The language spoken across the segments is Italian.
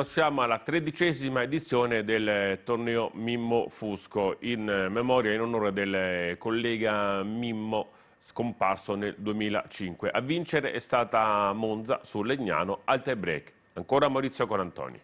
Passiamo alla tredicesima edizione del eh, torneo Mimmo Fusco in eh, memoria e in onore del eh, collega Mimmo scomparso nel 2005. A vincere è stata Monza su Legnano al tie break. Ancora Maurizio Corantoni.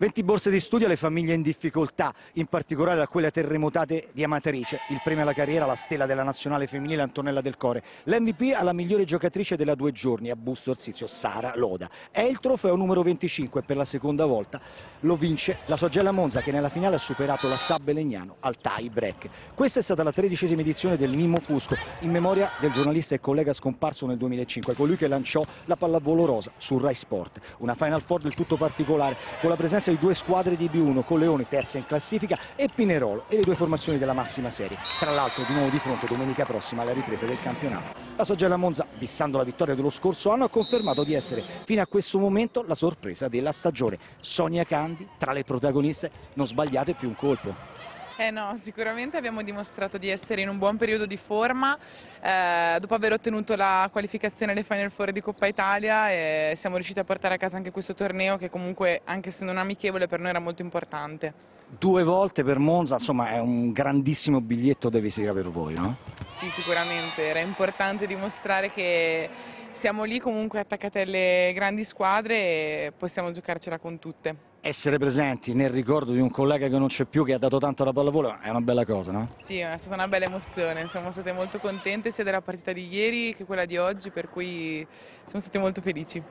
20 borse di studio alle famiglie in difficoltà, in particolare a quelle terremotate di Amatrice, il premio alla carriera alla stella della nazionale femminile Antonella Del Core, l'MVP alla migliore giocatrice della due giorni a Busto Orsizio, Sara Loda. È il trofeo numero 25 per la seconda volta, lo vince la Sogella Monza che nella finale ha superato la Sabbe Legnano al tie break. Questa è stata la tredicesima edizione del Mimmo Fusco in memoria del giornalista e collega scomparso nel 2005, colui che lanciò la pallavolo rosa su Rai Sport, una Final Four del tutto particolare con la presenza classe due squadre di B1 con Leone terza in classifica e Pinerolo e le due formazioni della massima serie. Tra l'altro di nuovo di fronte domenica prossima alla ripresa del campionato. La Sogella Monza, bissando la vittoria dello scorso anno, ha confermato di essere fino a questo momento la sorpresa della stagione. Sonia Candi, tra le protagoniste, non sbagliate più un colpo. Eh no, sicuramente abbiamo dimostrato di essere in un buon periodo di forma, eh, dopo aver ottenuto la qualificazione alle Final Four di Coppa Italia eh, siamo riusciti a portare a casa anche questo torneo che comunque, anche se non amichevole, per noi era molto importante. Due volte per Monza, insomma è un grandissimo biglietto da visita per voi, no? Sì, sicuramente, era importante dimostrare che siamo lì comunque attaccate alle grandi squadre e possiamo giocarcela con tutte. Essere presenti nel ricordo di un collega che non c'è più, che ha dato tanto alla pallavolo, è una bella cosa, no? Sì, è stata una bella emozione, siamo state molto contente sia della partita di ieri che quella di oggi, per cui siamo state molto felici.